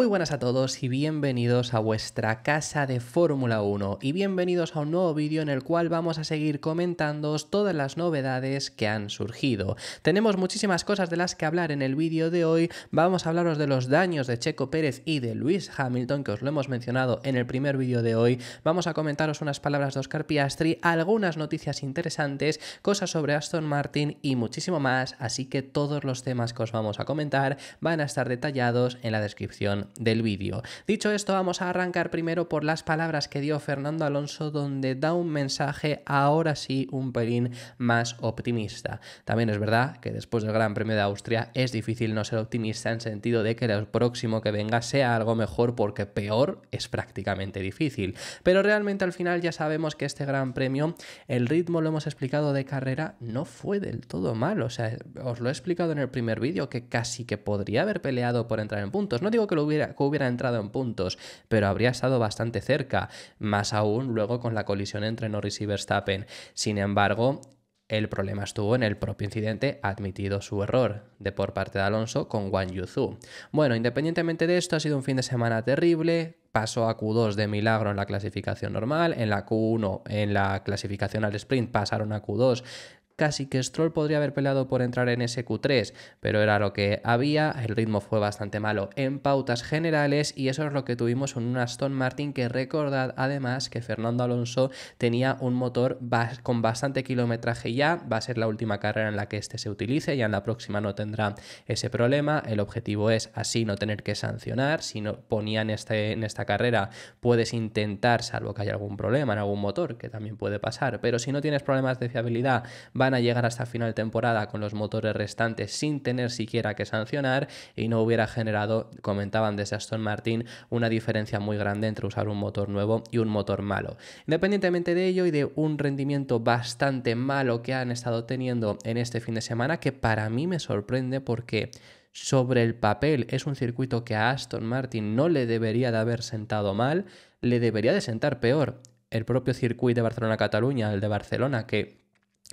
Muy buenas a todos y bienvenidos a vuestra casa de Fórmula 1 y bienvenidos a un nuevo vídeo en el cual vamos a seguir comentándoos todas las novedades que han surgido. Tenemos muchísimas cosas de las que hablar en el vídeo de hoy, vamos a hablaros de los daños de Checo Pérez y de Luis Hamilton que os lo hemos mencionado en el primer vídeo de hoy, vamos a comentaros unas palabras de Oscar Piastri, algunas noticias interesantes, cosas sobre Aston Martin y muchísimo más, así que todos los temas que os vamos a comentar van a estar detallados en la descripción del vídeo. Dicho esto, vamos a arrancar primero por las palabras que dio Fernando Alonso, donde da un mensaje ahora sí un pelín más optimista. También es verdad que después del Gran Premio de Austria es difícil no ser optimista en sentido de que el próximo que venga sea algo mejor porque peor es prácticamente difícil. Pero realmente al final ya sabemos que este Gran Premio, el ritmo lo hemos explicado de carrera, no fue del todo mal. O sea, os lo he explicado en el primer vídeo que casi que podría haber peleado por entrar en puntos. No digo que lo hubiera hubiera, que hubiera entrado en puntos, pero habría estado bastante cerca, más aún luego con la colisión entre Norris y Verstappen. Sin embargo, el problema estuvo en el propio incidente, admitido su error de por parte de Alonso con Wang Yuzu. Bueno, independientemente de esto, ha sido un fin de semana terrible, pasó a Q2 de milagro en la clasificación normal, en la Q1 en la clasificación al sprint pasaron a Q2 Casi que Stroll podría haber peleado por entrar en ese Q3, pero era lo que había, el ritmo fue bastante malo en pautas generales y eso es lo que tuvimos en una Aston Martin que recordad además que Fernando Alonso tenía un motor con bastante kilometraje ya, va a ser la última carrera en la que este se utilice, ya en la próxima no tendrá ese problema, el objetivo es así no tener que sancionar, si no ponían en, este, en esta carrera puedes intentar, salvo que haya algún problema en algún motor, que también puede pasar, pero si no tienes problemas de fiabilidad, a a llegar hasta final de temporada con los motores restantes sin tener siquiera que sancionar y no hubiera generado, comentaban desde Aston Martin, una diferencia muy grande entre usar un motor nuevo y un motor malo. Independientemente de ello y de un rendimiento bastante malo que han estado teniendo en este fin de semana, que para mí me sorprende porque sobre el papel es un circuito que a Aston Martin no le debería de haber sentado mal, le debería de sentar peor el propio circuito de Barcelona-Cataluña, el de Barcelona, que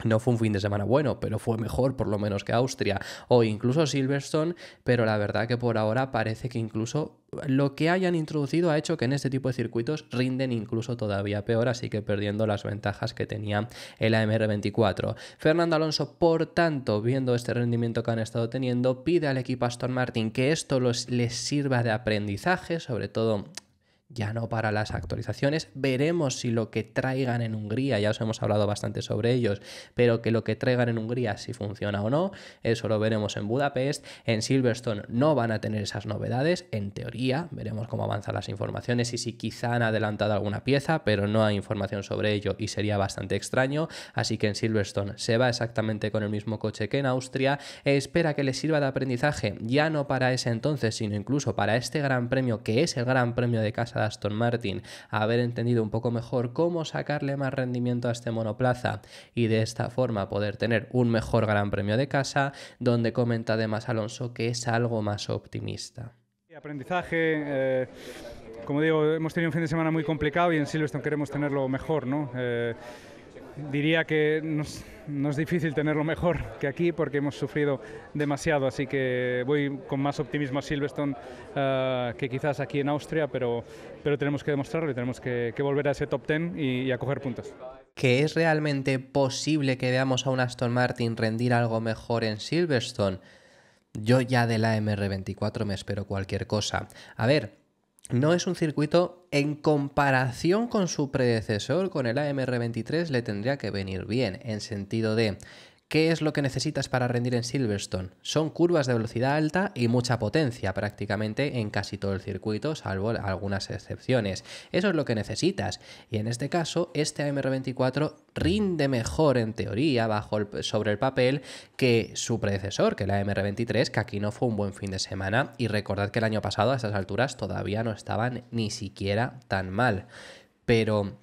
no fue un fin de semana bueno, pero fue mejor por lo menos que Austria o incluso Silverstone, pero la verdad que por ahora parece que incluso lo que hayan introducido ha hecho que en este tipo de circuitos rinden incluso todavía peor, así que perdiendo las ventajas que tenía el AMR24. Fernando Alonso, por tanto, viendo este rendimiento que han estado teniendo, pide al equipo Aston Martin que esto les sirva de aprendizaje, sobre todo ya no para las actualizaciones. Veremos si lo que traigan en Hungría, ya os hemos hablado bastante sobre ellos, pero que lo que traigan en Hungría si funciona o no, eso lo veremos en Budapest. En Silverstone no van a tener esas novedades, en teoría, veremos cómo avanzan las informaciones y si quizá han adelantado alguna pieza, pero no hay información sobre ello y sería bastante extraño. Así que en Silverstone se va exactamente con el mismo coche que en Austria. Espera que les sirva de aprendizaje, ya no para ese entonces, sino incluso para este gran premio que es el gran premio de casa Aston Martin, haber entendido un poco mejor cómo sacarle más rendimiento a este monoplaza y de esta forma poder tener un mejor Gran Premio de casa, donde comenta además Alonso que es algo más optimista. Aprendizaje, eh, como digo, hemos tenido un fin de semana muy complicado y en Silverstone queremos tenerlo mejor, ¿no? Eh, diría que no es difícil tenerlo mejor que aquí porque hemos sufrido demasiado, así que voy con más optimismo a Silverstone eh, que quizás aquí en Austria, pero, pero tenemos que demostrarlo y tenemos que, volver a ese top ten y, a coger puntos. ¿Que es realmente posible que veamos a un Aston Martin rendir algo mejor en Silverstone? Yo ya de la MR24 me espero cualquier cosa. A ver, no es un circuito en comparación con su predecesor, con el AMR23, le tendría que venir bien, en sentido de ¿Qué es lo que necesitas para rendir en Silverstone? Son curvas de velocidad alta y mucha potencia prácticamente en casi todo el circuito, salvo algunas excepciones. Eso es lo que necesitas. Y en este caso, este AMR24 rinde mejor en teoría bajo sobre el papel que su predecesor, que la AMR23, que aquí no fue un buen fin de semana. Y recordad que el año pasado a esas alturas todavía no estaban ni siquiera tan mal. Pero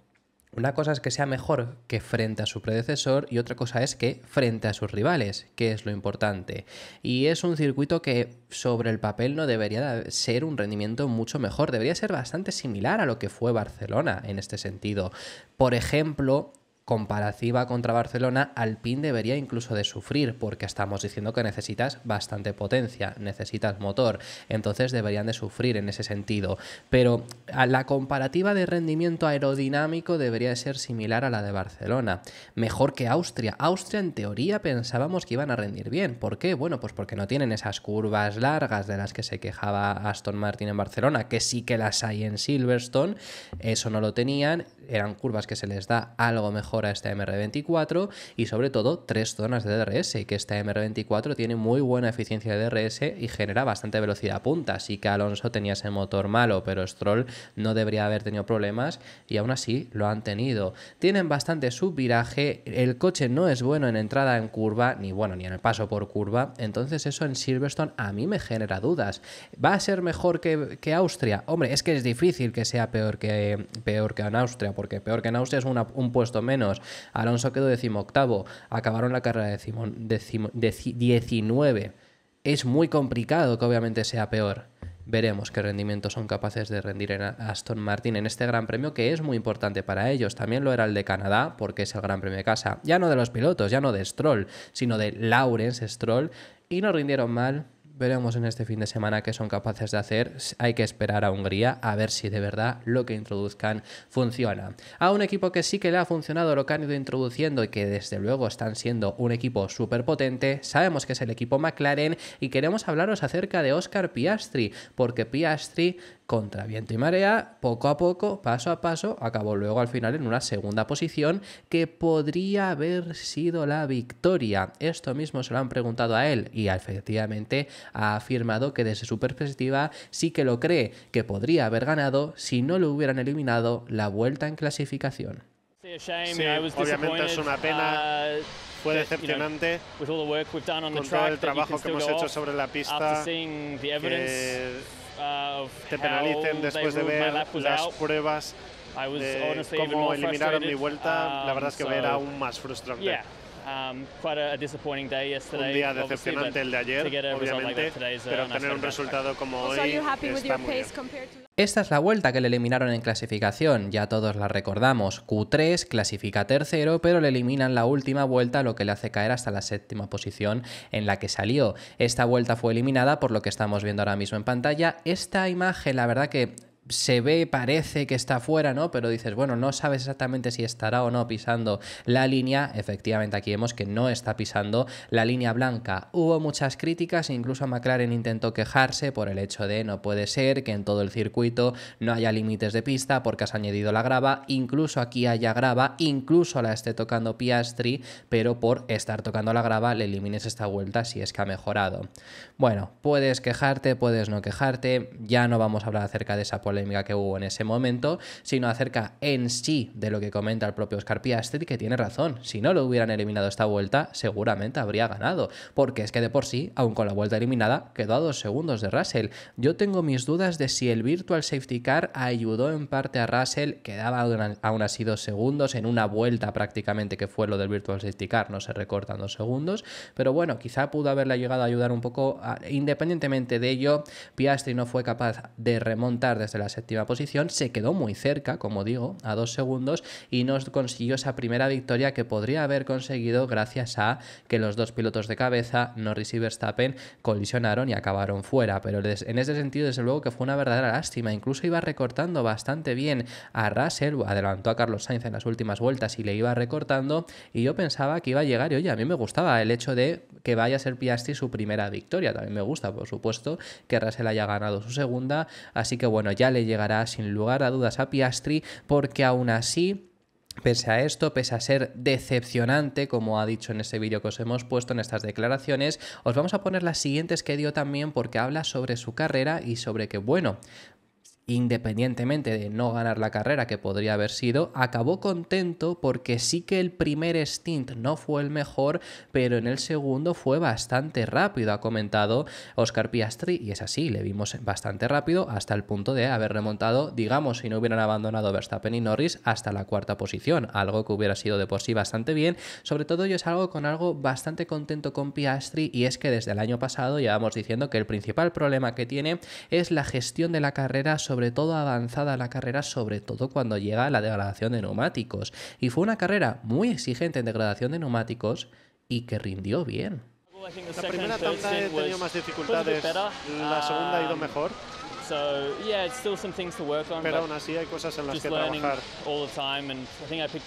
una cosa es que sea mejor que frente a su predecesor y otra cosa es que frente a sus rivales, que es lo importante. Y es un circuito que sobre el papel no debería ser un rendimiento mucho mejor, debería ser bastante similar a lo que fue Barcelona en este sentido. Por ejemplo, comparativa contra Barcelona, Alpine debería incluso de sufrir, porque estamos diciendo que necesitas bastante potencia, necesitas motor, entonces deberían de sufrir en ese sentido. Pero la comparativa de rendimiento aerodinámico debería de ser similar a la de Barcelona, mejor que Austria. Austria en teoría pensábamos que iban a rendir bien. ¿Por qué? Bueno, pues porque no tienen esas curvas largas de las que se quejaba Aston Martin en Barcelona, que sí que las hay en Silverstone, eso no lo tenían, eran curvas que se les da algo mejor a esta MR24 y sobre todo tres zonas de DRS, que esta MR24 tiene muy buena eficiencia de DRS y genera bastante velocidad a punta, así que Alonso tenía ese motor malo, pero Stroll no debería haber tenido problemas y aún así lo han tenido. Tienen bastante subviraje, el coche no es bueno en entrada en curva, ni bueno, ni en el paso por curva, entonces eso en Silverstone a mí me genera dudas. ¿Va a ser mejor que, Austria? Hombre, es que es difícil que sea peor que, peor que en Austria, porque peor que en Austria es un puesto menos Alonso quedó decimoctavo, acabaron la carrera decimo, 19. Es muy complicado que obviamente sea peor. Veremos qué rendimientos son capaces de rendir en Aston Martin en este Gran Premio que es muy importante para ellos. También lo era el de Canadá porque es el Gran Premio de casa. Ya no de los pilotos, ya no de Stroll, sino de Lawrence Stroll. Y no rindieron mal, Veremos en este fin de semana qué son capaces de hacer. Hay que esperar a Hungría a ver si de verdad lo que introduzcan funciona. A un equipo que sí que le ha funcionado lo que han ido introduciendo y que desde luego están siendo un equipo súper potente, sabemos que es el equipo McLaren y queremos hablaros acerca de Oscar Piastri, porque Piastri contra viento y marea, poco a poco, paso a paso, acabó luego al final en una segunda posición que podría haber sido la victoria. Esto mismo se lo han preguntado a él y efectivamente ha afirmado que desde su perspectiva sí que lo cree, que podría haber ganado si no lo hubieran eliminado la vuelta en clasificación. Sí, obviamente es una pena. Uh, Fue decepcionante con todo el trabajo que hemos hecho sobre la pista, te penalicen después de ver las pruebas de cómo eliminaron mi vuelta, la verdad es que um, era aún más frustrante. Um, un día decepcionante el de ayer, obviamente, pero tener un resultado como hoy está muy Esta es la vuelta que le eliminaron en clasificación, ya todos la recordamos. Q3 clasifica tercero, pero le eliminan la última vuelta, lo que le hace caer hasta la séptima posición en la que salió. Esta vuelta fue eliminada, por lo que estamos viendo ahora mismo en pantalla. Esta imagen, la verdad que se ve, parece que está fuera, ¿no? Pero dices, bueno, no sabes exactamente si estará o no pisando la línea. Efectivamente, aquí vemos que no está pisando la línea blanca. Hubo muchas críticas, incluso McLaren intentó quejarse por el hecho de no puede ser que en todo el circuito no haya límites de pista porque has añadido la grava, incluso aquí haya grava, incluso la esté tocando Piastri, pero por estar tocando la grava le elimines esta vuelta si es que ha mejorado. Bueno, puedes quejarte, puedes no quejarte, ya no vamos a hablar acerca de esa polémica polémica que hubo en ese momento, sino acerca en sí de lo que comenta el propio Oscar Piastri, que tiene razón. Si no lo hubieran eliminado esta vuelta, seguramente habría ganado, porque es que de por sí, aun con la vuelta eliminada, quedó a dos segundos de Russell. Yo tengo mis dudas de si el Virtual Safety Car ayudó en parte a Russell, que daba aún así dos segundos en una vuelta prácticamente que fue lo del Virtual Safety Car, no se recortan dos segundos, pero bueno, quizá pudo haberle llegado a ayudar un poco, independientemente de ello, Piastri no fue capaz de remontar desde la la séptima posición, se quedó muy cerca, como digo, a dos segundos y no consiguió esa primera victoria que podría haber conseguido gracias a que los dos pilotos de cabeza, Norris y Verstappen, colisionaron y acabaron fuera. Pero en ese sentido, desde luego que fue una verdadera lástima. Incluso iba recortando bastante bien a Russell, adelantó a Carlos Sainz en las últimas vueltas y le iba recortando. Y yo pensaba que iba a llegar y oye, a mí me gustaba el hecho de que vaya a ser Piastri su primera victoria. También me gusta, por supuesto, que Russell haya ganado su segunda. Así que bueno, ya le llegará sin lugar a dudas a Piastri porque aún así Pese a esto, pese a ser decepcionante, como ha dicho en ese vídeo que os hemos puesto en estas declaraciones, os vamos a poner las siguientes que dio también porque habla sobre su carrera y sobre que, bueno, independientemente de no ganar la carrera que podría haber sido, acabó contento porque sí que el primer stint no fue el mejor, pero en el segundo fue bastante rápido, ha comentado Oscar Piastri, y es así, le vimos bastante rápido hasta el punto de haber remontado, digamos, si no hubieran abandonado Verstappen y Norris, hasta la cuarta posición, algo que hubiera sido de por sí bastante bien, sobre todo yo salgo con algo bastante contento con Piastri, y es que desde el año pasado llevamos diciendo que el principal problema que tiene es la gestión de la carrera sobre todo avanzada la carrera, sobre todo cuando llega la degradación de neumáticos. Y fue una carrera muy exigente en degradación de neumáticos y que rindió bien. La primera tanda he tenido más dificultades, la segunda ha ido mejor. Pero aún así hay cosas en las que trabajar.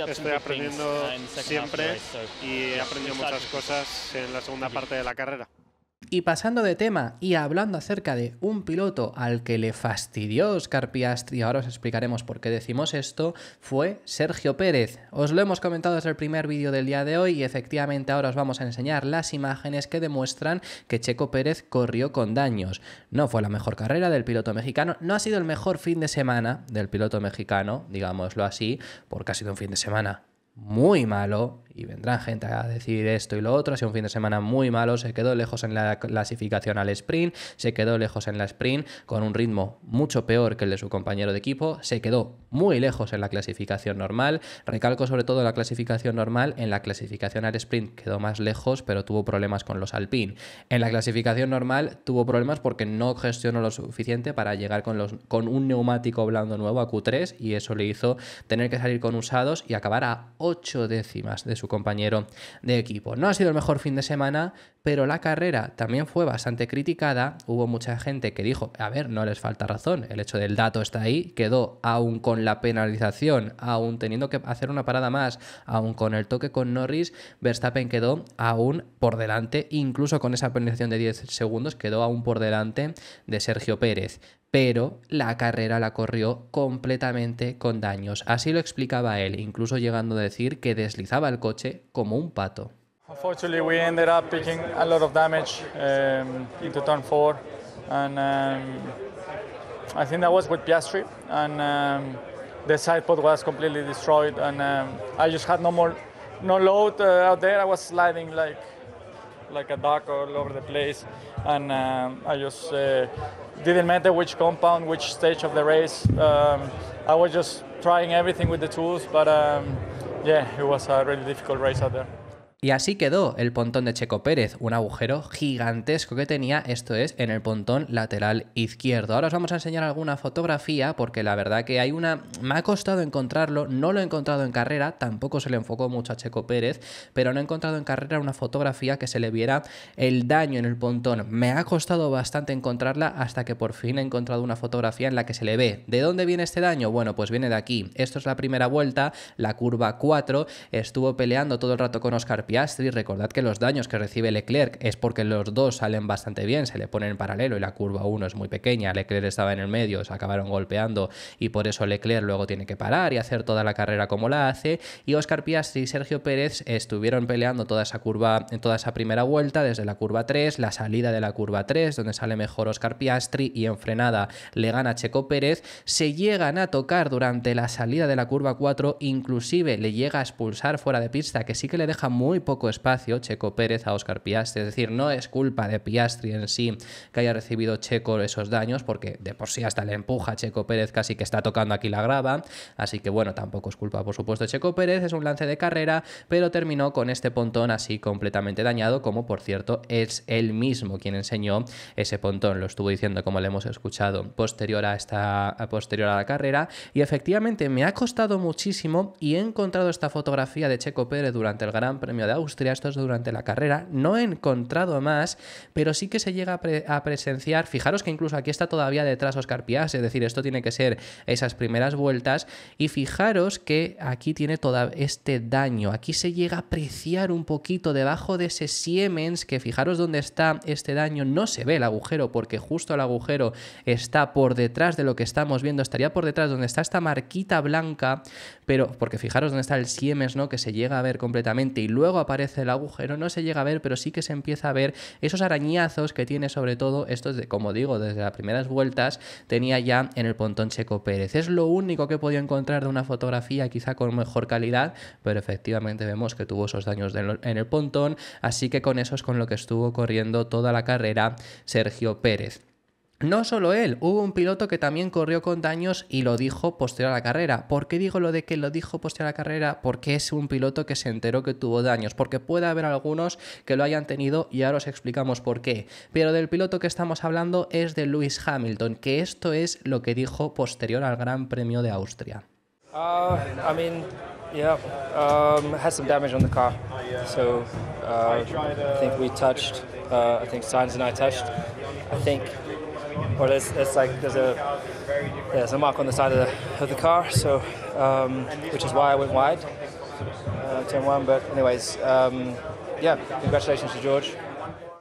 Estoy aprendiendo siempre y he aprendido muchas cosas en la segunda parte de la carrera. Y pasando de tema y hablando acerca de un piloto al que le fastidió Oscar Piastri, ahora os explicaremos por qué decimos esto, fue Sergio Pérez. Os lo hemos comentado desde el primer vídeo del día de hoy y efectivamente ahora os vamos a enseñar las imágenes que demuestran que Checo Pérez corrió con daños. No fue la mejor carrera del piloto mexicano, no ha sido el mejor fin de semana del piloto mexicano, digámoslo así, porque ha sido un fin de semana muy malo, y vendrán gente a decir esto y lo otro. Ha sido un fin de semana muy malo, se quedó lejos en la clasificación al sprint, se quedó lejos en la sprint con un ritmo mucho peor que el de su compañero de equipo, se quedó muy lejos en la clasificación normal. Recalco sobre todo la clasificación normal, en la clasificación al sprint quedó más lejos, pero tuvo problemas con los alpin. En la clasificación normal tuvo problemas porque no gestionó lo suficiente para llegar con, los, con un neumático blando nuevo a Q3 y eso le hizo tener que salir con usados y acabar a 8 décimas de su compañero de equipo. No ha sido el mejor fin de semana, pero la carrera también fue bastante criticada. Hubo mucha gente que dijo, a ver, no les falta razón, el hecho del dato está ahí, quedó aún con la penalización, aún teniendo que hacer una parada más, aún con el toque con Norris, Verstappen quedó aún por delante, incluso con esa penalización de 10 segundos, quedó aún por delante de Sergio Pérez pero la carrera la corrió completamente con daños. Así lo explicaba él, incluso llegando a decir que deslizaba el coche como un pato. Unfortunately, we ended up picking a lot of damage um, into turn four, and um, I think that was with Piastri, and um, the side pod was completely destroyed, and um, I just had no more, no load uh, out there. I was sliding like like a duck all over the place, and um, I just uh, didn't matter which compound, which stage of the race. Um, I was just trying everything with the tools, but um, yeah, it was a really difficult race out there. Y así quedó el pontón de Checo Pérez, un agujero gigantesco que tenía, esto es, en el pontón lateral izquierdo. Ahora os vamos a enseñar alguna fotografía porque la verdad que hay una... Me ha costado encontrarlo, no lo he encontrado en carrera, tampoco se le enfocó mucho a Checo Pérez, pero no he encontrado en carrera una fotografía que se le viera el daño en el pontón. Me ha costado bastante encontrarla hasta que por fin he encontrado una fotografía en la que se le ve. ¿De dónde viene este daño? Bueno, pues viene de aquí. Esto es la primera vuelta, la curva 4, estuvo peleando todo el rato con Oscar Piastri. Recordad que los daños que recibe Leclerc es porque los dos salen bastante bien, se le ponen en paralelo y la curva 1 es muy pequeña. Leclerc estaba en el medio, se acabaron golpeando y por eso Leclerc luego tiene que parar y hacer toda la carrera como la hace. Y Oscar Piastri y Sergio Pérez estuvieron peleando toda esa curva, en toda esa primera vuelta, desde la curva 3, la salida de la curva 3, donde sale mejor Oscar Piastri y en frenada le gana Checo Pérez. Se llegan a tocar durante la salida de la curva 4, inclusive le llega a expulsar fuera de pista, que sí que le deja muy poco espacio Checo Pérez a Oscar Piastri. Es decir, no es culpa de Piastri en sí que haya recibido Checo esos daños, porque de por sí hasta le empuja Checo Pérez casi que está tocando aquí la grava. Así que bueno, tampoco es culpa, por supuesto, Checo Pérez. Es un lance de carrera, pero terminó con este pontón así completamente dañado, como por cierto es él mismo quien enseñó ese pontón. Lo estuvo diciendo como le hemos escuchado posterior a esta posterior a la carrera. Y efectivamente me ha costado muchísimo y he encontrado esta fotografía de Checo Pérez durante el Gran Premio de Austria, esto es durante la carrera, no he encontrado más, pero sí que se llega a, presenciar, fijaros que incluso aquí está todavía detrás Oscar Piaz, es decir, esto tiene que ser esas primeras vueltas, y fijaros que aquí tiene todo este daño, aquí se llega a apreciar un poquito debajo de ese Siemens, que fijaros dónde está este daño, no se ve el agujero, porque justo el agujero está por detrás de lo que estamos viendo, estaría por detrás donde está esta marquita blanca, pero porque fijaros dónde está el Siemens, ¿no? Que se llega a ver completamente y luego aparece el agujero, no se llega a ver, pero sí que se empieza a ver esos arañazos que tiene sobre todo, estos de, como digo, desde las primeras vueltas, tenía ya en el pontón Checo Pérez. Es lo único que he podido encontrar de una fotografía quizá con mejor calidad, pero efectivamente vemos que tuvo esos daños en el pontón, así que con eso es con lo que estuvo corriendo toda la carrera Sergio Pérez. No solo él, hubo un piloto que también corrió con daños y lo dijo posterior a la carrera. ¿Por qué digo lo de que lo dijo posterior a la carrera? Porque es un piloto que se enteró que tuvo daños, porque puede haber algunos que lo hayan tenido y ahora os explicamos por qué. Pero del piloto que estamos hablando es de Lewis Hamilton, que esto es lo que dijo posterior al Gran Premio de Austria. Uh, I mean, yeah, um, had some damage on the car, so uh, I think we touched. Uh, I think Sainz and I touched. I think or there's, there's like there's a there's a mark on the side of the, of the car, so um, which is why I went wide, uh, turn one. But anyways, um, yeah, congratulations to George.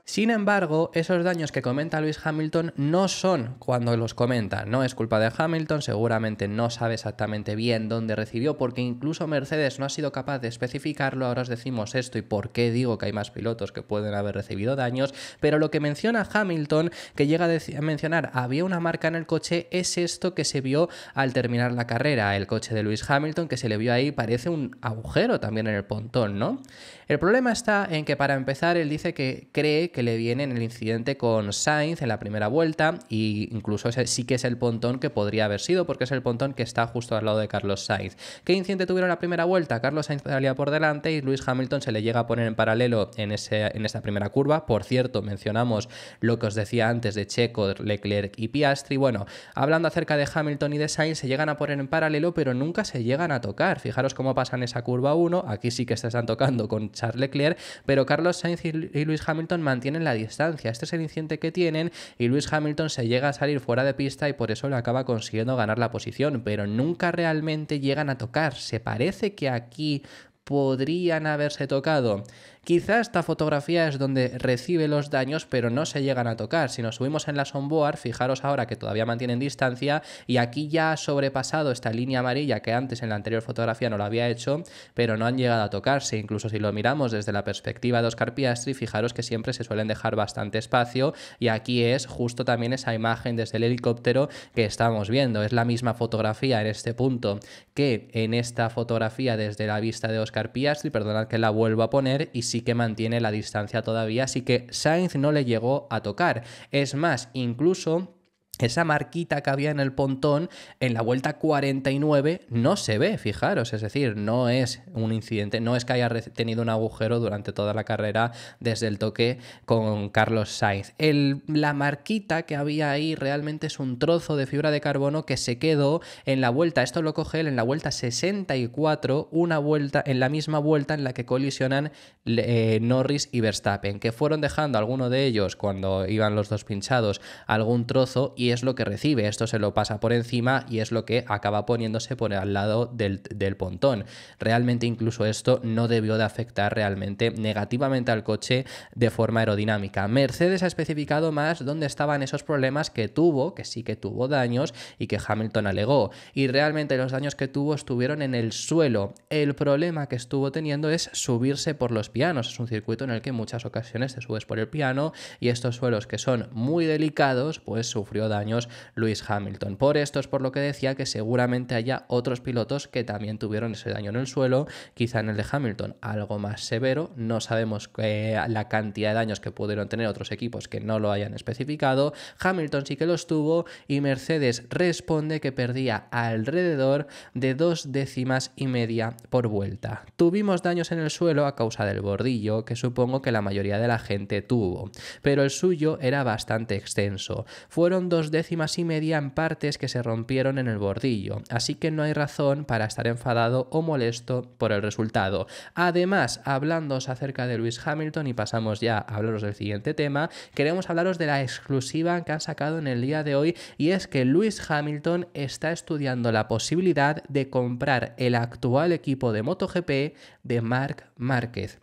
Sin embargo, esos daños que comenta Luis Hamilton no son cuando los comenta, no es culpa de Hamilton, seguramente no sabe exactamente bien dónde recibió, porque incluso Mercedes no ha sido capaz de especificarlo, ahora os decimos esto y por qué digo que hay más pilotos que pueden haber recibido daños, pero lo que menciona Hamilton, que llega a mencionar había una marca en el coche, es esto que se vio al terminar la carrera, el coche de Luis Hamilton que se le vio ahí parece un agujero también en el pontón, ¿no? El problema está en que para empezar él dice que cree que que le viene en el incidente con Sainz en la primera vuelta, e incluso ese sí que es el pontón que podría haber sido, porque es el pontón que está justo al lado de Carlos Sainz. ¿Qué incidente tuvieron en la primera vuelta? Carlos Sainz salía por delante y Luis Hamilton se le llega a poner en paralelo en, ese, en esa primera curva. Por cierto, mencionamos lo que os decía antes de Checo, Leclerc y Piastri. Bueno, hablando acerca de Hamilton y de Sainz, se llegan a poner en paralelo, pero nunca se llegan a tocar. Fijaros cómo pasan esa curva 1, aquí sí que se están tocando con Charles Leclerc, pero Carlos Sainz y Luis Hamilton mantienen tienen la distancia. Este es el incidente que tienen y Lewis Hamilton se llega a salir fuera de pista y por eso le acaba consiguiendo ganar la posición, pero nunca realmente llegan a tocar. Se parece que aquí podrían haberse tocado. Quizá esta fotografía es donde recibe los daños, pero no se llegan a tocar. Si nos subimos en la Sonboar, fijaros ahora que todavía mantienen distancia y aquí ya ha sobrepasado esta línea amarilla que antes en la anterior fotografía no lo había hecho, pero no han llegado a tocarse. Incluso si lo miramos desde la perspectiva de Oscar Piastri, fijaros que siempre se suelen dejar bastante espacio y aquí es justo también esa imagen desde el helicóptero que estamos viendo. Es la misma fotografía en este punto que en esta fotografía desde la vista de Oscar Piastri, perdonad que la vuelvo a poner, y que mantiene la distancia todavía, así que Sainz no le llegó a tocar. Es más, incluso esa marquita que había en el pontón en la vuelta 49 no se ve, fijaros, es decir, no es un incidente, no es que haya tenido un agujero durante toda la carrera desde el toque con Carlos Sainz. la marquita que había ahí realmente es un trozo de fibra de carbono que se quedó en la vuelta, esto lo coge él en la vuelta 64, una vuelta, en la misma vuelta en la que colisionan eh, Norris y Verstappen, que fueron dejando alguno de ellos cuando iban los dos pinchados algún trozo y es lo que recibe. Esto se lo pasa por encima y es lo que acaba poniéndose por al lado del, del pontón. Realmente incluso esto no debió de afectar realmente negativamente al coche de forma aerodinámica. Mercedes ha especificado más dónde estaban esos problemas que tuvo, que sí que tuvo daños y que Hamilton alegó. Y realmente los daños que tuvo estuvieron en el suelo. El problema que estuvo teniendo es subirse por los pianos. Es un circuito en el que muchas ocasiones te subes por el piano y estos suelos que son muy delicados, pues sufrió daños daños Lewis Hamilton. Por esto es por lo que decía que seguramente haya otros pilotos que también tuvieron ese daño en el suelo, quizá en el de Hamilton algo más severo, no sabemos eh, la cantidad de daños que pudieron tener otros equipos que no lo hayan especificado, Hamilton sí que los tuvo y Mercedes responde que perdía alrededor de dos décimas y media por vuelta. Tuvimos daños en el suelo a causa del bordillo, que supongo que la mayoría de la gente tuvo, pero el suyo era bastante extenso. Fueron dos décimas y media en partes que se rompieron en el bordillo, así que no hay razón para estar enfadado o molesto por el resultado. Además, hablándoos acerca de Lewis Hamilton y pasamos ya a hablaros del siguiente tema, queremos hablaros de la exclusiva que han sacado en el día de hoy y es que Lewis Hamilton está estudiando la posibilidad de comprar el actual equipo de MotoGP de Marc Márquez.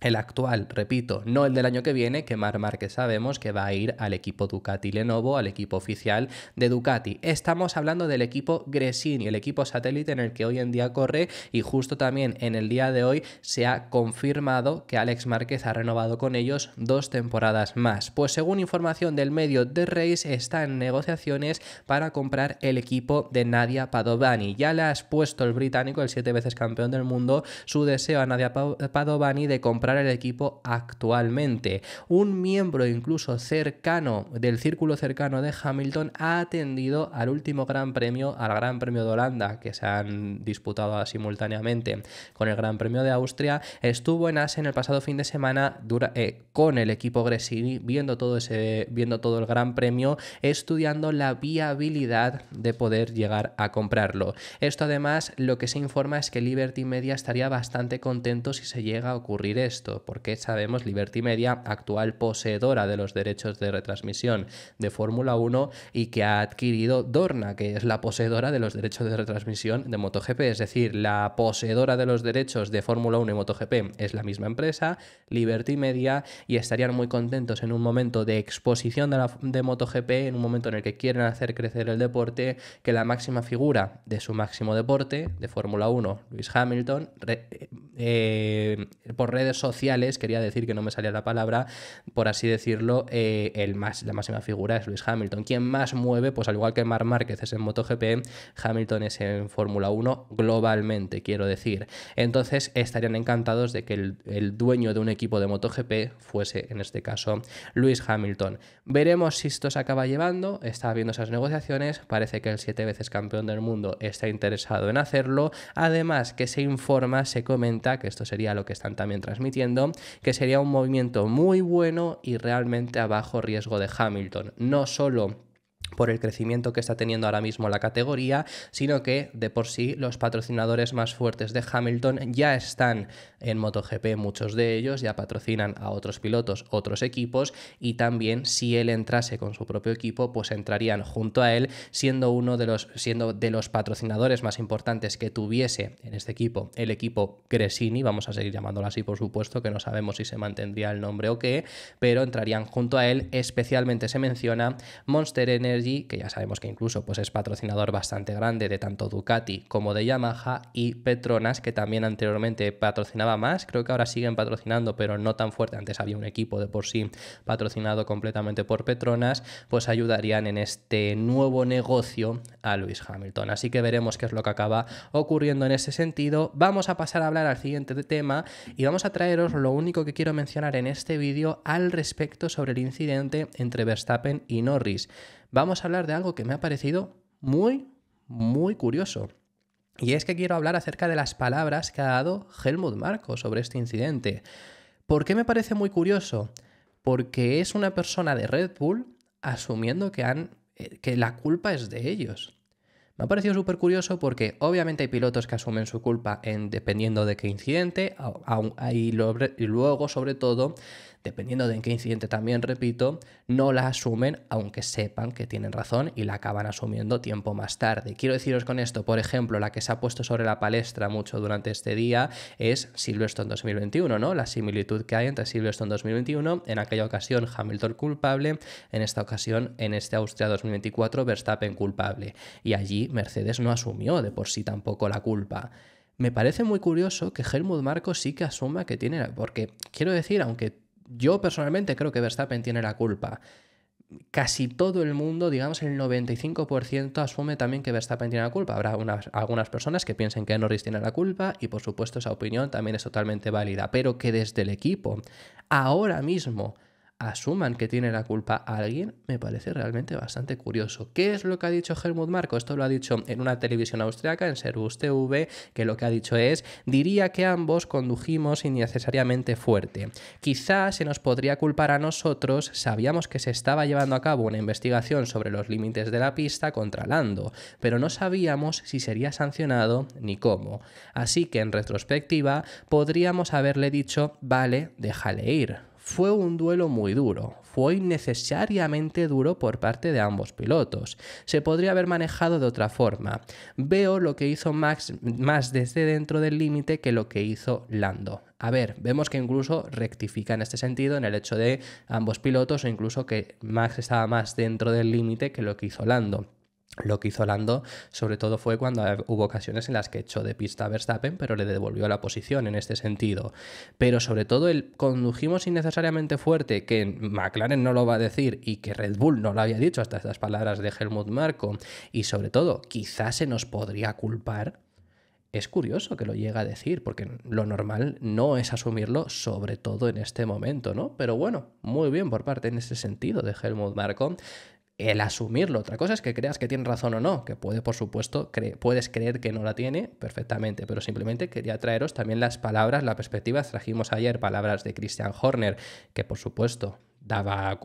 El actual, repito, no el del año que viene, que Mar Márquez sabemos que va a ir al equipo Ducati Lenovo, al equipo oficial de Ducati. Estamos hablando del equipo Gresini, el equipo satélite en el que hoy en día corre y justo también en el día de hoy se ha confirmado que Alex Márquez ha renovado con ellos dos temporadas más. Pues según información del medio de Race, está en negociaciones para comprar el equipo de Nadia Padovani. Ya le ha expuesto el británico, el siete veces campeón del mundo, su deseo a Nadia Padovani de comprar el equipo actualmente. Un miembro incluso cercano del círculo cercano de Hamilton ha atendido al último Gran Premio, al Gran Premio de Holanda, que se han disputado simultáneamente con el Gran Premio de Austria. Estuvo en Asen el pasado fin de semana eh, con el equipo Gresini, viendo todo, ese, viendo todo el Gran Premio, estudiando la viabilidad de poder llegar a comprarlo. Esto además lo que se informa es que Liberty Media estaría bastante contento si se llega a ocurrir esto porque sabemos Liberty Media, actual poseedora de los derechos de retransmisión de Fórmula 1 y que ha adquirido Dorna, que es la poseedora de los derechos de retransmisión de MotoGP. Es decir, la poseedora de los derechos de Fórmula 1 y MotoGP es la misma empresa, Liberty Media, y estarían muy contentos en un momento de exposición de, la, de MotoGP, en un momento en el que quieren hacer crecer el deporte, que la máxima figura de su máximo deporte, de Fórmula 1, Luis Hamilton, eh, eh, por redes sociales, quería decir que no me salía la palabra, por así decirlo, eh, el más, la máxima figura es Luis Hamilton. Quien más mueve, pues al igual que Mark Márquez es en MotoGP, Hamilton es en Fórmula 1 globalmente, quiero decir. Entonces estarían encantados de que el, dueño de un equipo de MotoGP fuese, en este caso, Luis Hamilton. Veremos si esto se acaba llevando, está habiendo esas negociaciones, parece que el siete veces campeón del mundo está interesado en hacerlo, además que se informa, se comenta, que esto sería lo que están también transmitiendo, que sería un movimiento muy bueno y realmente a bajo riesgo de Hamilton. No solo por el crecimiento que está teniendo ahora mismo la categoría, sino que de por sí los patrocinadores más fuertes de Hamilton ya están en MotoGP, muchos de ellos ya patrocinan a otros pilotos, otros equipos y también si él entrase con su propio equipo, pues entrarían junto a él siendo uno de los siendo de los patrocinadores más importantes que tuviese en este equipo, el equipo Gresini, vamos a seguir llamándolo así por supuesto, que no sabemos si se mantendría el nombre o qué, pero entrarían junto a él, especialmente se menciona Monster Energy que ya sabemos que incluso pues, es patrocinador bastante grande de tanto Ducati como de Yamaha, y Petronas, que también anteriormente patrocinaba más, creo que ahora siguen patrocinando, pero no tan fuerte, antes había un equipo de por sí patrocinado completamente por Petronas, pues ayudarían en este nuevo negocio a Lewis Hamilton. Así que veremos qué es lo que acaba ocurriendo en ese sentido. Vamos a pasar a hablar al siguiente tema y vamos a traeros lo único que quiero mencionar en este vídeo al respecto sobre el incidente entre Verstappen y Norris vamos a hablar de algo que me ha parecido muy, muy curioso. Y es que quiero hablar acerca de las palabras que ha dado Helmut Marco sobre este incidente. ¿Por qué me parece muy curioso? Porque es una persona de Red Bull asumiendo que, han, eh, que la culpa es de ellos. Me ha parecido súper curioso porque obviamente hay pilotos que asumen su culpa en, dependiendo de qué incidente, y luego sobre todo dependiendo de en qué incidente también, repito, no la asumen aunque sepan que tienen razón y la acaban asumiendo tiempo más tarde. Quiero deciros con esto, por ejemplo, la que se ha puesto sobre la palestra mucho durante este día es Silverstone 2021, ¿no? La similitud que hay entre Silverstone 2021, en aquella ocasión Hamilton culpable, en esta ocasión, en este Austria 2024, Verstappen culpable. Y allí Mercedes no asumió de por sí tampoco la culpa. Me parece muy curioso que Helmut Marko sí que asuma que tiene, porque quiero decir, aunque yo personalmente creo que Verstappen tiene la culpa. Casi todo el mundo, digamos el 95%, asume también que Verstappen tiene la culpa. Habrá unas, algunas personas que piensen que Norris tiene la culpa y por supuesto esa opinión también es totalmente válida, pero que desde el equipo, ahora mismo, asuman que tiene la culpa a alguien, me parece realmente bastante curioso. ¿Qué es lo que ha dicho Helmut Marco? Esto lo ha dicho en una televisión austriaca, en Servus TV, que lo que ha dicho es, diría que ambos condujimos innecesariamente fuerte. Quizás se nos podría culpar a nosotros, sabíamos que se estaba llevando a cabo una investigación sobre los límites de la pista contra Lando, pero no sabíamos si sería sancionado ni cómo. Así que en retrospectiva, podríamos haberle dicho, vale, déjale ir fue un duelo muy duro, fue innecesariamente duro por parte de ambos pilotos. Se podría haber manejado de otra forma. Veo lo que hizo Max más desde dentro del límite que lo que hizo Lando. A ver, vemos que incluso rectifica en este sentido, en el hecho de ambos pilotos, o incluso que Max estaba más dentro del límite que lo que hizo Lando. Lo que hizo Lando sobre todo fue cuando hubo ocasiones en las que echó de pista a Verstappen, pero le devolvió la posición en este sentido. Pero sobre todo el condujimos innecesariamente fuerte, que McLaren no lo va a decir y que Red Bull no lo había dicho hasta estas palabras de Helmut Marko. Y sobre todo, quizás se nos podría culpar es curioso que lo llega a decir, porque lo normal no es asumirlo, sobre todo en este momento, ¿no? Pero bueno, muy bien por parte en ese sentido de Helmut Marko el asumirlo. Otra cosa es que creas que tiene razón o no, que puede, por supuesto, puedes creer que no la tiene perfectamente, pero simplemente quería traeros también las palabras, la perspectiva, Trajimos ayer palabras de Christian Horner, que por supuesto daba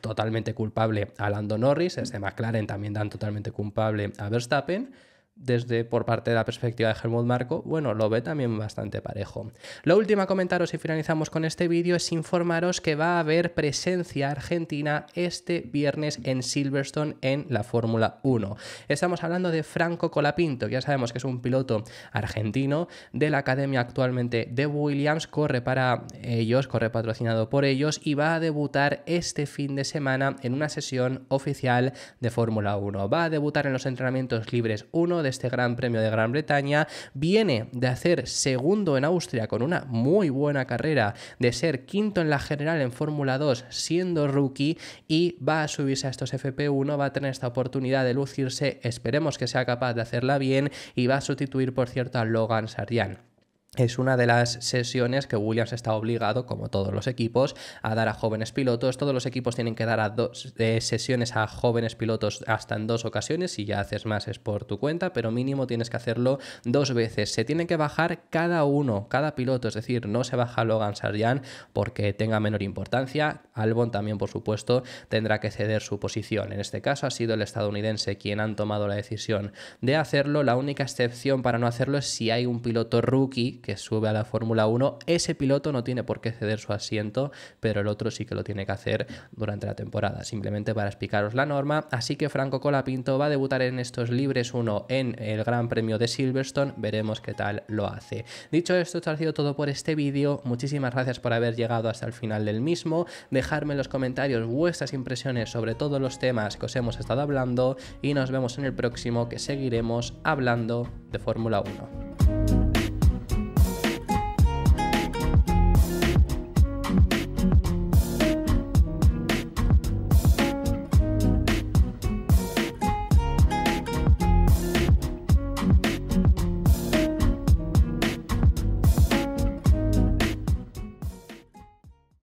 totalmente culpable a Lando Norris, es de McLaren también dan totalmente culpable a Verstappen desde por parte de la perspectiva de Helmut Marco, bueno, lo ve también bastante parejo. Lo último a comentaros y finalizamos con este vídeo es informaros que va a haber presencia argentina este viernes en Silverstone en la Fórmula 1. Estamos hablando de Franco Colapinto, ya sabemos que es un piloto argentino de la academia actualmente de Williams, corre para ellos, corre patrocinado por ellos y va a debutar este fin de semana en una sesión oficial de Fórmula 1. Va a debutar en los entrenamientos libres 1 de este Gran Premio de Gran Bretaña, viene de hacer segundo en Austria con una muy buena carrera, de ser quinto en la general en Fórmula 2 siendo rookie y va a subirse a estos FP1, va a tener esta oportunidad de lucirse, esperemos que sea capaz de hacerla bien y va a sustituir por cierto a Logan Saryan es una de las sesiones que Williams está obligado, como todos los equipos, a dar a jóvenes pilotos. Todos los equipos tienen que dar a dos, eh, sesiones a jóvenes pilotos hasta en dos ocasiones. Si ya haces más es por tu cuenta, pero mínimo tienes que hacerlo dos veces. Se tiene que bajar cada uno, cada piloto. Es decir, no se baja Logan Sarjan porque tenga menor importancia. Albon también, por supuesto, tendrá que ceder su posición. En este caso ha sido el estadounidense quien han tomado la decisión de hacerlo. La única excepción para no hacerlo es si hay un piloto rookie sube a la Fórmula 1, ese piloto no tiene por qué ceder su asiento, pero el otro sí que lo tiene que hacer durante la temporada, simplemente para explicaros la norma. Así que Franco Colapinto va a debutar en estos libres 1 en el Gran Premio de Silverstone, veremos qué tal lo hace. Dicho esto, esto ha sido todo por este vídeo, muchísimas gracias por haber llegado hasta el final del mismo, dejadme en los comentarios vuestras impresiones sobre todos los temas que os hemos estado hablando y nos vemos en el próximo que seguiremos hablando de Fórmula 1.